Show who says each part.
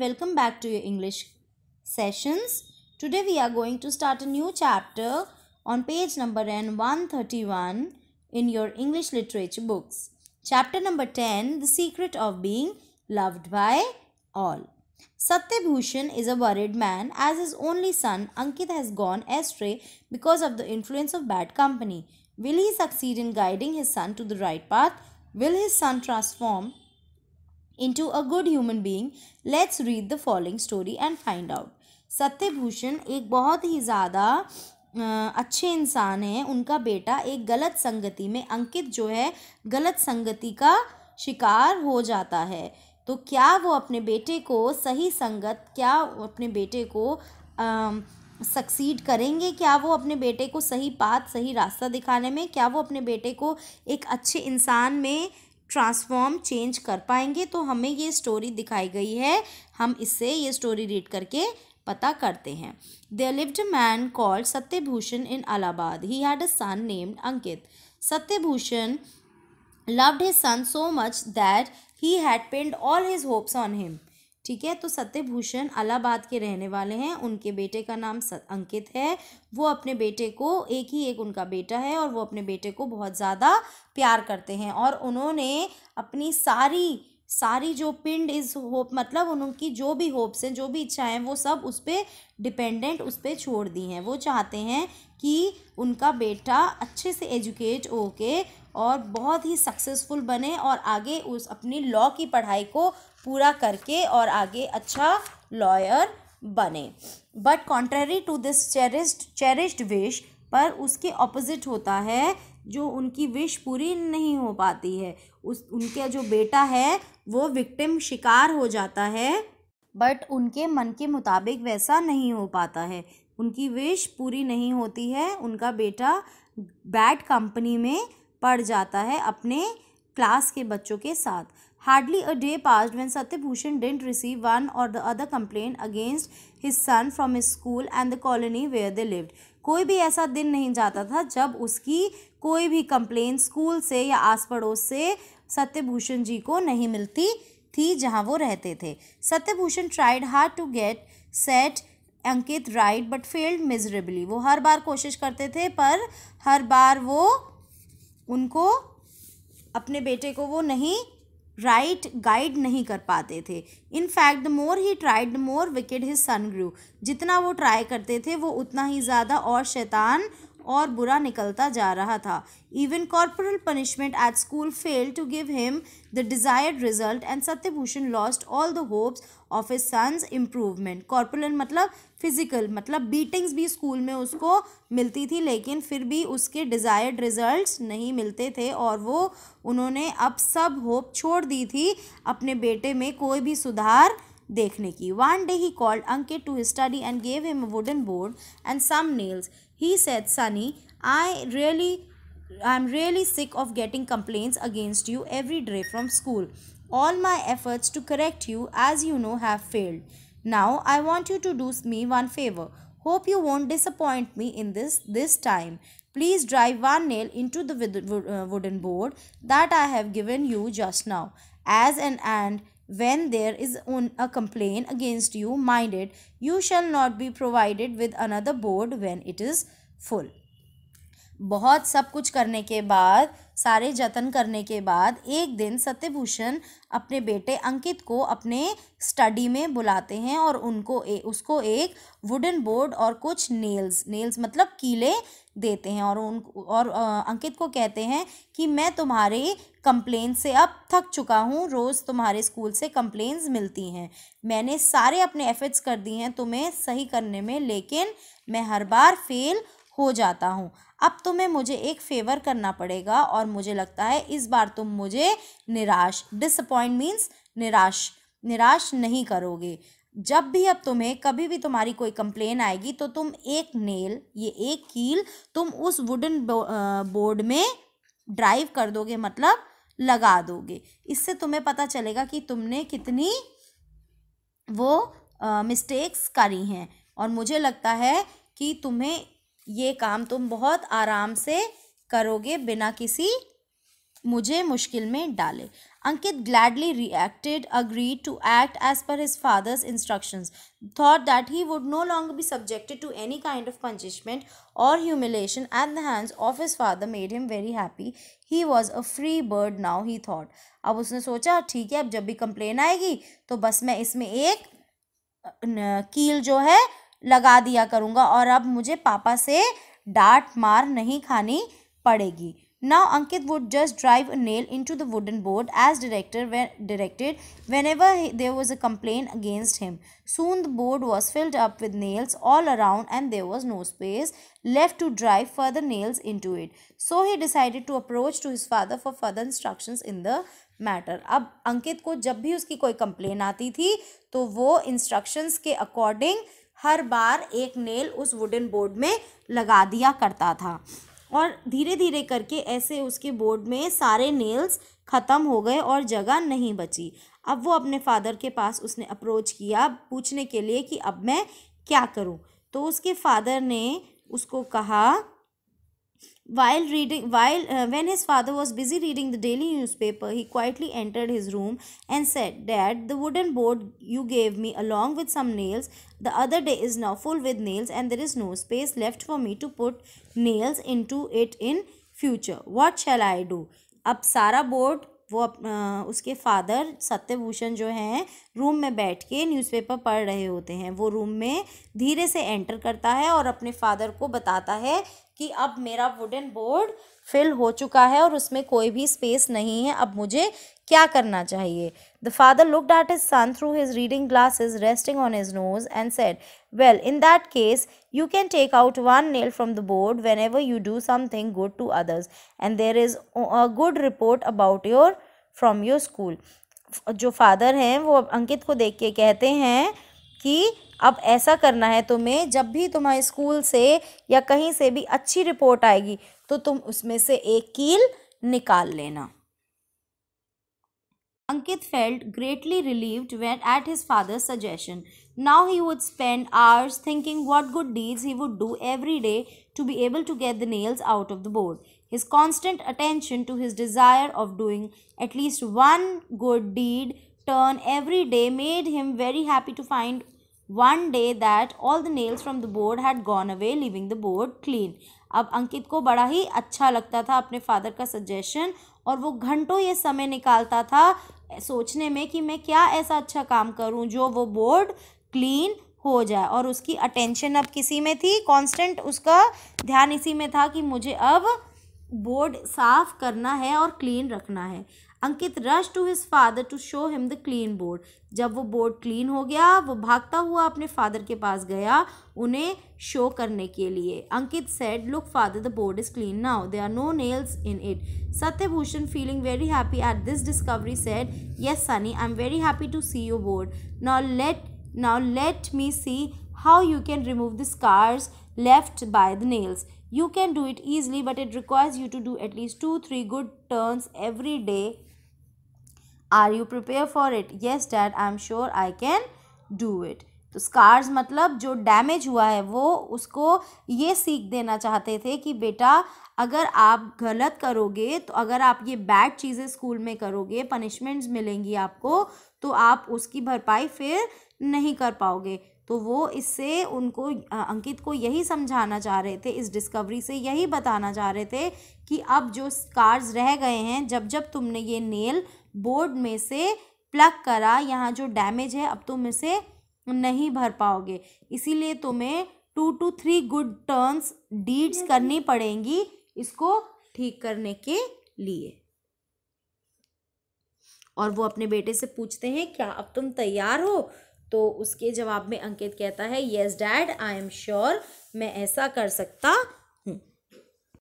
Speaker 1: welcome back to your English sessions. Today we are going to start a new chapter on page number N131 in your English literature books. Chapter number 10 The Secret of Being Loved by All. Satyabhushan is a worried man as his only son Ankit has gone astray because of the influence of bad company. Will he succeed in guiding his son to the right path? Will his son transform into a good human being let's read the following story and find out Satyabhushan एक बहुत ही ज़्यादा अच्छे इंसान हैं उनका बेटा एक गलत संगति में अंकित जो है गलत संगति का शिकार हो जाता है तो क्या वो अपने बेटे को सही संगत क्या अपने बेटे को सक्सीड करेंगे क्या वो अपने बेटे को सही बात सही रास्ता दिखाने में क्या वो अपने बेटे को एक अच्छे इंसान में ट्रांसफॉर्म चेंज कर पाएंगे तो हमें ये स्टोरी दिखाई गई है हम इससे ये स्टोरी रीड करके पता करते हैं they lived man called Satyabhushan in Allahabad he had a son named Ankit Satyabhushan loved his son so much that he had pinned all his hopes on him ठीक है तो सत्यभूषण अलाहाबाद के रहने वाले हैं उनके बेटे का नाम अंकित है वो अपने बेटे को एक ही एक उनका बेटा है और वो अपने बेटे को बहुत ज़्यादा प्यार करते हैं और उन्होंने अपनी सारी सारी जो पिंड इज होप मतलब उनकी जो भी होप्स हैं जो भी इच्छाएं वो सब उस पर डिपेंडेंट उस पर छोड़ दी हैं वो चाहते हैं कि उनका बेटा अच्छे से एजुकेट होके और बहुत ही सक्सेसफुल बने और आगे उस अपनी लॉ की पढ़ाई को पूरा करके और आगे अच्छा लॉयर बने but contrary to this cherished cherished wish पर उसके ऑपोजिट होता है जो उनकी विश पूरी नहीं हो पाती है उस उनके जो बेटा है वो विक्टिम शिकार हो जाता है बट उनके मन के मुताबिक वैसा नहीं हो पाता है उनकी विश पूरी नहीं होती है उनका बेटा बैड कंपनी में पड़ जाता है अपने क्लास के बच्चों के साथ Hardly a day passed when Satyabhushan didn't receive one or the other complaint against his son from his school and the colony where they lived. कोई भी ऐसा दिन नहीं जाता था जब उसकी कोई भी कंप्लेन स्कूल से या आस पड़ोस से सत्यभूषण जी को नहीं मिलती थी जहाँ वो रहते थे Satyabhushan tried hard to get set Ankit right but failed miserably वो हर बार कोशिश करते थे पर हर बार वो उनको अपने बेटे को वो नहीं राइट right गाइड नहीं कर पाते थे in fact the more he tried the more wicked his son grew जितना वो ट्राई करते थे वो उतना ही ज़्यादा और शैतान और बुरा निकलता जा रहा था even corporal punishment at school fail to give him the desired result and Satyabhushan lost all the hopes of his son's improvement corporal मतलब फिजिकल मतलब बीटिंग्स भी स्कूल में उसको मिलती थी लेकिन फिर भी उसके डिज़ायर्ड रिज़ल्ट नहीं मिलते थे और वो उन्होंने अब सब होप छोड़ दी थी अपने बेटे में कोई भी सुधार देखने की one day he called Ankit to history study and gave him wooden board and some nails He said, Sunny, I really I'm really sick of getting complaints against you every day from school. All my efforts to correct you, as you know, have failed. Now, I want you to do me one favor. Hope you won't disappoint me in this this time. Please drive one nail into the wooden uh, board that I have given you just now. As an and when there is a complaint against you minded you shall not be provided with another board when it is full बहुत सब कुछ करने के बाद सारे जतन करने के बाद एक दिन सत्यभूषण अपने बेटे अंकित को अपने स्टडी में बुलाते हैं और उनको ए, उसको एक वुडन बोर्ड और कुछ नेल्स नेल्स मतलब कीले देते हैं और उन और आ, अंकित को कहते हैं कि मैं तुम्हारे कंप्लेन से अब थक चुका हूँ रोज़ तुम्हारे स्कूल से कंप्लेन मिलती हैं मैंने सारे अपने एफर्ट्स कर दिए हैं तुम्हें सही करने में लेकिन मैं हर बार फेल हो जाता हूँ अब तुम्हें मुझे एक फेवर करना पड़ेगा और मुझे लगता है इस बार तुम मुझे निराश डिसअपॉइंट मीन्स निराश निराश नहीं करोगे जब भी अब तुम्हें कभी भी तुम्हारी कोई कंप्लेन आएगी तो तुम एक नेल ये एक कील तुम उस वुडन बोर्ड में ड्राइव कर दोगे मतलब लगा दोगे इससे तुम्हें पता चलेगा कि तुमने कितनी वो मिस्टेक्स करी हैं और मुझे लगता है कि तुम्हें ये काम तुम बहुत आराम से करोगे बिना किसी मुझे मुश्किल में डाले Ankit gladly reacted agree to act as per his father's instructions thought that he would no long be subjected to any kind of punishment और humiliation at the hands of his father made him very happy he was a free bird now he thought अब उसने सोचा ठीक है अब जब भी complain आएगी तो बस मैं इसमें एक कील जो है लगा दिया करूँगा और अब मुझे पापा से डांट मार नहीं खानी पड़ेगी now Ankit would just drive a nail into the wooden board as director directed whenever there was a complain against him soon the board was filled up with nails all around and there was no space left to drive the nails into it so he decided to approach to his father for further instruction in the matter अब अंकित को जब भी उसकी कोई complain आती थी तो वो इंस्ट्रक्शंस के अकॉर्डिंग हर बार एक नेल उस वुडन बोर्ड में लगा दिया करता था और धीरे धीरे करके ऐसे उसके बोर्ड में सारे नेल्स ख़त्म हो गए और जगह नहीं बची अब वो अपने फादर के पास उसने अप्रोच किया पूछने के लिए कि अब मैं क्या करूं तो उसके फादर ने उसको कहा while reading while uh, when his father was busy reading the daily newspaper he quietly entered his room and said dad the wooden board you gave me along with some nails the other day is now full with nails and there is no space left for me to put nails into it in future what shall i do ab sara board वो up, उसके father Satyabhushan जो हैं room में बैठ के newspaper पढ़ रहे होते हैं वो रूम में धीरे से एंटर करता है और अपने फादर को बताता है कि अब मेरा वुडन बोर्ड फिल हो चुका है और उसमें कोई भी स्पेस नहीं है अब मुझे क्या करना चाहिए The father looked at his son through his reading glasses resting on his nose and said, Well, in that case, you can take out one nail from the board whenever you do something good to others, and there is a good report about your from your school. जो father हैं वो अंकित को देख के कहते हैं कि अब ऐसा करना है तुम्हें जब भी तुम्हारे स्कूल से या कहीं से भी अच्छी रिपोर्ट आएगी तो तुम उसमें से एक कील निकाल लेना Ankit felt greatly relieved when at his father's suggestion. Now he would spend hours thinking what good deeds he would do every day to be able to get the nails out of the board. His constant attention to his desire of doing at least one good deed turn every day made him very happy to find one day that all the nails from the board had gone away, leaving the board clean. अब अंकित को बड़ा ही अच्छा लगता था अपने father का suggestion और वो घंटों ये समय निकालता था सोचने में कि मैं क्या ऐसा अच्छा काम करूं जो वो बोर्ड क्लीन हो जाए और उसकी अटेंशन अब किसी में थी कांस्टेंट उसका ध्यान इसी में था कि मुझे अब बोर्ड साफ करना है और क्लीन रखना है Ankit rush to his father to show him the clean board जब वो बोर्ड क्लीन हो गया वो भागता हुआ अपने फादर के पास गया उन्हें शो करने के लिए Ankit said look father the board is clean now there are no nails in it Satyabhushan feeling very happy at this discovery said yes Sunny I am very happy to see you board now let now let me see how you can remove the scars left by the nails you can do it easily but it requires you to do at least 2 3 good turns every day are you prepared for it yes dad i'm sure i can do it तो scars मतलब जो damage हुआ है वो उसको ये सीख देना चाहते थे कि बेटा अगर आप गलत करोगे तो अगर आप ये बैड चीज़ें स्कूल में करोगे पनिशमेंट्स मिलेंगी आपको तो आप उसकी भरपाई फिर नहीं कर पाओगे तो वो इससे उनको अंकित को यही समझाना चाह रहे थे इस डिस्कवरी से यही बताना चाह रहे थे कि अब जो स्कार्स रह गए हैं जब जब तुमने ये नेल बोर्ड में से प्लग करा यहाँ जो डैमेज है अब तुम इसे नहीं भर पाओगे इसीलिए तुम्हें two two three good turns deeds करनी पड़ेंगी इसको ठीक करने के लिए और वो अपने बेटे से पूछते हैं क्या अब तुम तैयार हो तो उसके जवाब में अंकित कहता है yes dad I am sure मैं ऐसा कर सकता